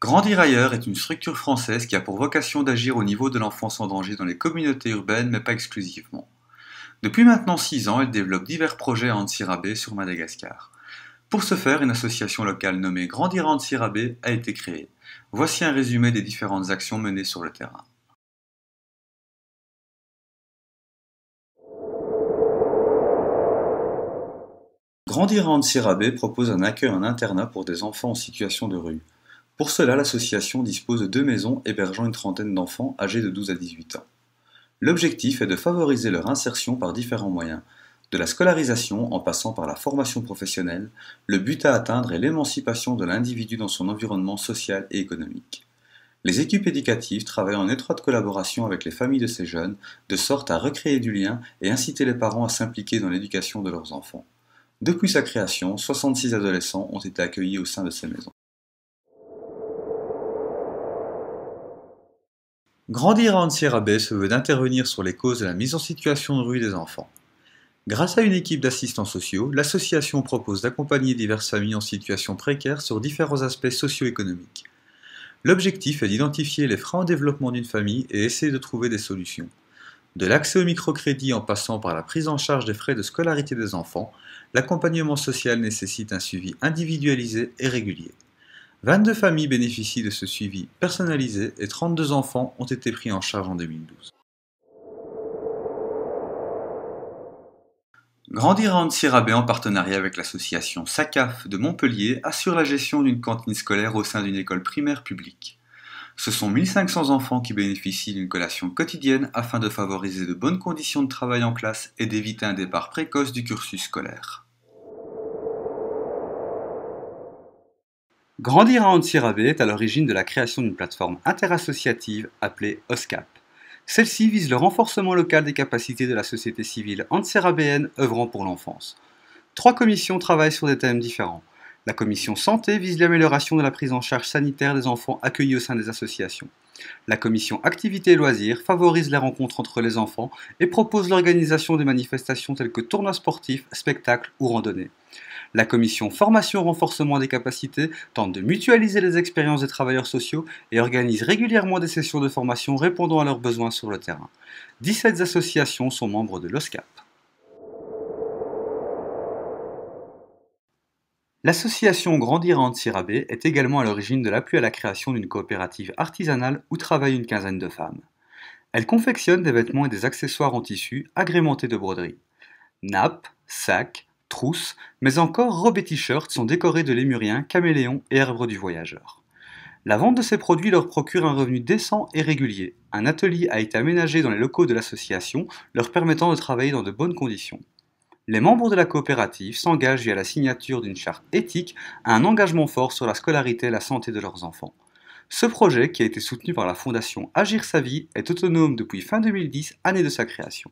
Grandir ailleurs est une structure française qui a pour vocation d'agir au niveau de l'enfance en danger dans les communautés urbaines, mais pas exclusivement. Depuis maintenant 6 ans, elle développe divers projets à Antsirabé sur Madagascar. Pour ce faire, une association locale nommée Grandir Antsirabé a été créée. Voici un résumé des différentes actions menées sur le terrain. Grandir Antsirabé propose un accueil en internat pour des enfants en situation de rue. Pour cela, l'association dispose de deux maisons hébergeant une trentaine d'enfants âgés de 12 à 18 ans. L'objectif est de favoriser leur insertion par différents moyens, de la scolarisation en passant par la formation professionnelle, le but à atteindre est l'émancipation de l'individu dans son environnement social et économique. Les équipes éducatives travaillent en étroite collaboration avec les familles de ces jeunes, de sorte à recréer du lien et inciter les parents à s'impliquer dans l'éducation de leurs enfants. Depuis sa création, 66 adolescents ont été accueillis au sein de ces maisons. Grandir à Sierra Bay se veut d'intervenir sur les causes de la mise en situation de rue des enfants. Grâce à une équipe d'assistants sociaux, l'association propose d'accompagner diverses familles en situation précaire sur différents aspects socio-économiques. L'objectif est d'identifier les freins au développement d'une famille et essayer de trouver des solutions. De l'accès au microcrédit en passant par la prise en charge des frais de scolarité des enfants, l'accompagnement social nécessite un suivi individualisé et régulier. 22 familles bénéficient de ce suivi personnalisé et 32 enfants ont été pris en charge en 2012. Grandir Sierra en partenariat avec l'association SACAF de Montpellier assure la gestion d'une cantine scolaire au sein d'une école primaire publique. Ce sont 1500 enfants qui bénéficient d'une collation quotidienne afin de favoriser de bonnes conditions de travail en classe et d'éviter un départ précoce du cursus scolaire. Grandir à Antsirabe est à l'origine de la création d'une plateforme interassociative appelée OSCAP. Celle-ci vise le renforcement local des capacités de la société civile antsirabéenne œuvrant pour l'enfance. Trois commissions travaillent sur des thèmes différents. La commission santé vise l'amélioration de la prise en charge sanitaire des enfants accueillis au sein des associations. La commission Activités et Loisirs favorise les rencontres entre les enfants et propose l'organisation des manifestations telles que tournois sportifs, spectacles ou randonnées. La commission Formation Renforcement des capacités tente de mutualiser les expériences des travailleurs sociaux et organise régulièrement des sessions de formation répondant à leurs besoins sur le terrain. 17 associations sont membres de l'OSCAP. L'association Grandir en est également à l'origine de l'appui à la création d'une coopérative artisanale où travaillent une quinzaine de femmes. Elle confectionne des vêtements et des accessoires en tissu agrémentés de broderies. Nappes, sacs, trousses, mais encore robes et t-shirts sont décorés de lémuriens, caméléons et herbes du voyageur. La vente de ces produits leur procure un revenu décent et régulier. Un atelier a été aménagé dans les locaux de l'association, leur permettant de travailler dans de bonnes conditions les membres de la coopérative s'engagent via la signature d'une charte éthique à un engagement fort sur la scolarité et la santé de leurs enfants. Ce projet, qui a été soutenu par la fondation Agir sa vie, est autonome depuis fin 2010, année de sa création.